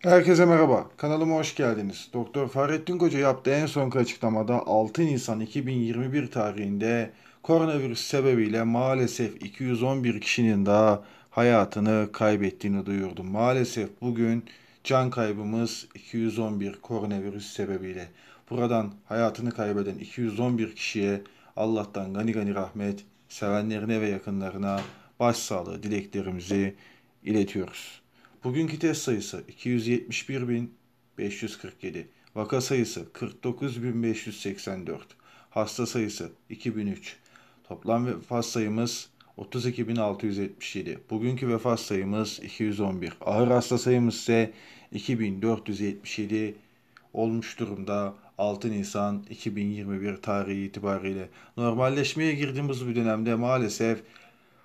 Herkese merhaba. Kanalıma hoş geldiniz. Doktor Fahrettin Koca yaptığı en sonki açıklamada 6 Nisan 2021 tarihinde koronavirüs sebebiyle maalesef 211 kişinin daha hayatını kaybettiğini duyurdu. Maalesef bugün can kaybımız 211 koronavirüs sebebiyle. Buradan hayatını kaybeden 211 kişiye Allah'tan gani gani rahmet, sevenlerine ve yakınlarına başsağlığı dileklerimizi iletiyoruz. Bugünkü test sayısı 271.547. Vaka sayısı 49.584. Hasta sayısı 2003. Toplam vefat sayımız 32.677. Bugünkü vefat sayımız 211. Ahır hasta sayımız ise 2477 olmuş durumda 6 Nisan 2021 tarihi itibariyle. Normalleşmeye girdiğimiz bu dönemde maalesef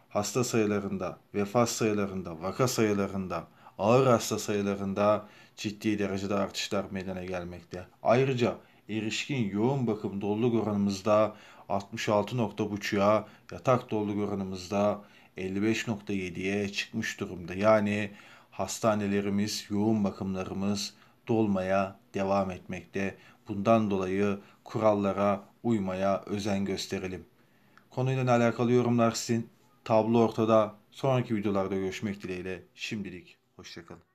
hasta sayılarında, vefat sayılarında, vaka sayılarında ağır hasta sayılarında ciddi derecede artışlar meydana gelmekte. Ayrıca erişkin yoğun bakım doluluk oranımızda 66.5'ya, yatak doluluk oranımızda 55.7'ye çıkmış durumda. Yani hastanelerimiz, yoğun bakımlarımız dolmaya devam etmekte. Bundan dolayı kurallara uymaya özen gösterelim. Konuyla alakalı yorumlar sizin. Tablo ortada. Sonraki videolarda görüşmek dileğiyle. Şimdilik Hoşçakalın.